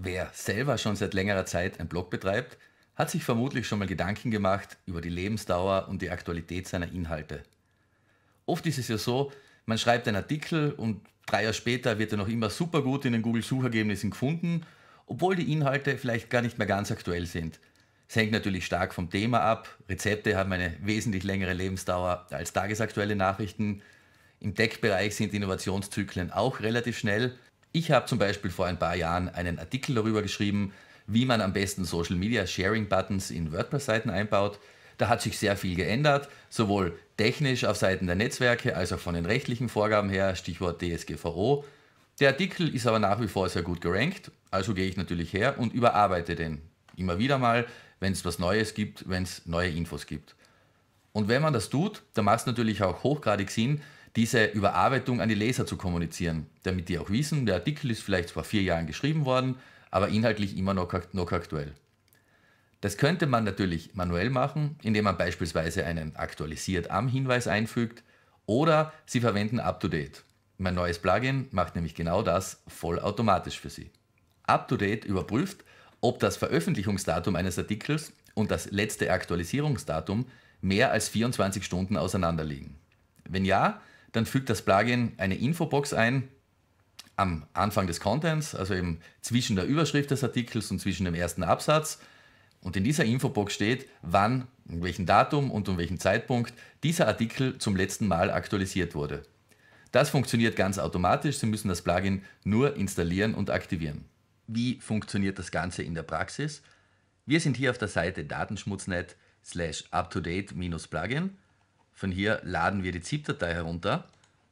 Wer selber schon seit längerer Zeit einen Blog betreibt, hat sich vermutlich schon mal Gedanken gemacht über die Lebensdauer und die Aktualität seiner Inhalte. Oft ist es ja so, man schreibt einen Artikel und drei Jahre später wird er noch immer super gut in den Google-Suchergebnissen gefunden, obwohl die Inhalte vielleicht gar nicht mehr ganz aktuell sind. Es hängt natürlich stark vom Thema ab. Rezepte haben eine wesentlich längere Lebensdauer als tagesaktuelle Nachrichten. Im Tech-Bereich sind Innovationszyklen auch relativ schnell ich habe zum Beispiel vor ein paar Jahren einen Artikel darüber geschrieben, wie man am besten Social Media Sharing Buttons in WordPress-Seiten einbaut. Da hat sich sehr viel geändert, sowohl technisch auf Seiten der Netzwerke als auch von den rechtlichen Vorgaben her, Stichwort DSGVO. Der Artikel ist aber nach wie vor sehr gut gerankt, also gehe ich natürlich her und überarbeite den. Immer wieder mal, wenn es was Neues gibt, wenn es neue Infos gibt. Und wenn man das tut, dann macht es natürlich auch hochgradig Sinn, diese Überarbeitung an die Leser zu kommunizieren, damit die auch wissen, der Artikel ist vielleicht vor vier Jahren geschrieben worden, aber inhaltlich immer noch, noch aktuell. Das könnte man natürlich manuell machen, indem man beispielsweise einen aktualisiert am Hinweis einfügt oder Sie verwenden UpToDate. Mein neues Plugin macht nämlich genau das vollautomatisch für Sie. UpToDate überprüft, ob das Veröffentlichungsdatum eines Artikels und das letzte Aktualisierungsdatum mehr als 24 Stunden auseinanderliegen. Wenn ja, dann fügt das Plugin eine Infobox ein am Anfang des Contents, also eben zwischen der Überschrift des Artikels und zwischen dem ersten Absatz. Und in dieser Infobox steht, wann, um welchen Datum und um welchen Zeitpunkt dieser Artikel zum letzten Mal aktualisiert wurde. Das funktioniert ganz automatisch. Sie müssen das Plugin nur installieren und aktivieren. Wie funktioniert das Ganze in der Praxis? Wir sind hier auf der Seite datenschmutznet slash uptodate-plugin von hier laden wir die ZIP-Datei herunter,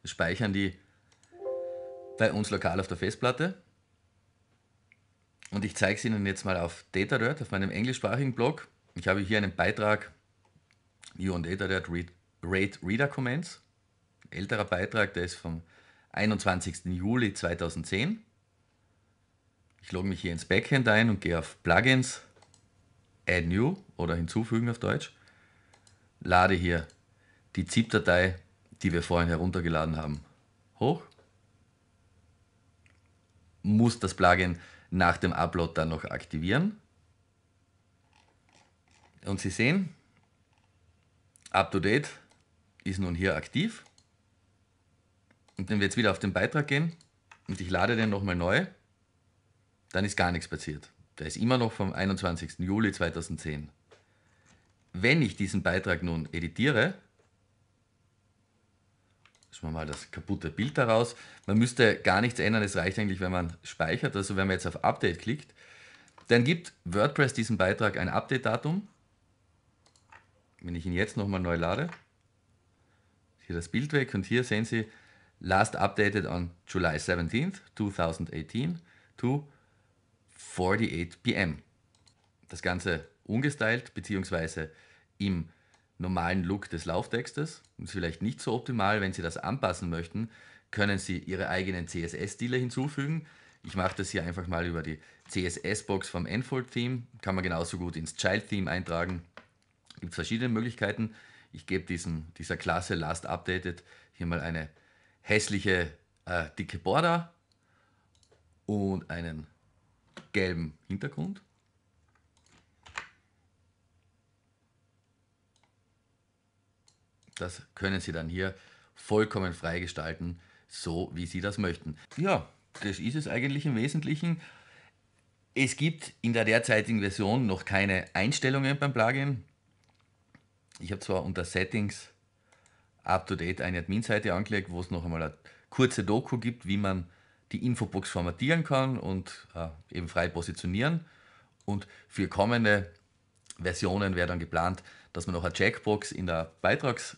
speichern die bei uns lokal auf der Festplatte. Und ich zeige es Ihnen jetzt mal auf DataDirt, auf meinem englischsprachigen Blog. Ich habe hier einen Beitrag New on DataDirt Read, Rate Reader Comments. Ein älterer Beitrag, der ist vom 21. Juli 2010. Ich logge mich hier ins Backend ein und gehe auf Plugins, Add New oder hinzufügen auf Deutsch. Lade hier die ZIP-Datei, die wir vorhin heruntergeladen haben, hoch. Muss das Plugin nach dem Upload dann noch aktivieren. Und Sie sehen, UpToDate ist nun hier aktiv. Und wenn wir jetzt wieder auf den Beitrag gehen und ich lade den nochmal neu, dann ist gar nichts passiert. Der ist immer noch vom 21. Juli 2010. Wenn ich diesen Beitrag nun editiere, Schauen wir mal halt das kaputte Bild daraus. Man müsste gar nichts ändern, es reicht eigentlich, wenn man speichert. Also wenn man jetzt auf Update klickt, dann gibt WordPress diesem Beitrag ein Update-Datum. Wenn ich ihn jetzt nochmal neu lade, hier das Bild weg und hier sehen Sie Last updated on July 17th, 2018 to 48 pm. Das Ganze ungestylt bzw. im normalen Look des Lauftextes. Ist vielleicht nicht so optimal. Wenn Sie das anpassen möchten, können Sie Ihre eigenen CSS-Stile hinzufügen. Ich mache das hier einfach mal über die CSS-Box vom Enfold-Theme. Kann man genauso gut ins Child-Theme eintragen. Gibt verschiedene Möglichkeiten. Ich gebe dieser Klasse Last Updated hier mal eine hässliche äh, dicke Border und einen gelben Hintergrund. Das können Sie dann hier vollkommen frei gestalten, so wie Sie das möchten. Ja, das ist es eigentlich im Wesentlichen. Es gibt in der derzeitigen Version noch keine Einstellungen beim Plugin. Ich habe zwar unter Settings up-to-date eine Admin-Seite angelegt, wo es noch einmal eine kurze Doku gibt, wie man die Infobox formatieren kann und äh, eben frei positionieren. Und für kommende Versionen wäre dann geplant, dass man noch eine Checkbox in der, Beitrags,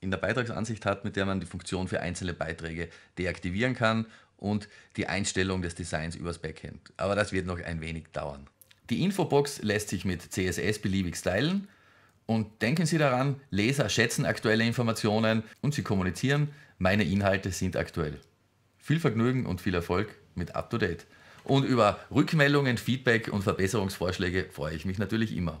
in der Beitragsansicht hat, mit der man die Funktion für einzelne Beiträge deaktivieren kann und die Einstellung des Designs übers Backend. Aber das wird noch ein wenig dauern. Die Infobox lässt sich mit CSS beliebig stylen und denken Sie daran, Leser schätzen aktuelle Informationen und sie kommunizieren, meine Inhalte sind aktuell. Viel Vergnügen und viel Erfolg mit UpToDate. Und über Rückmeldungen, Feedback und Verbesserungsvorschläge freue ich mich natürlich immer.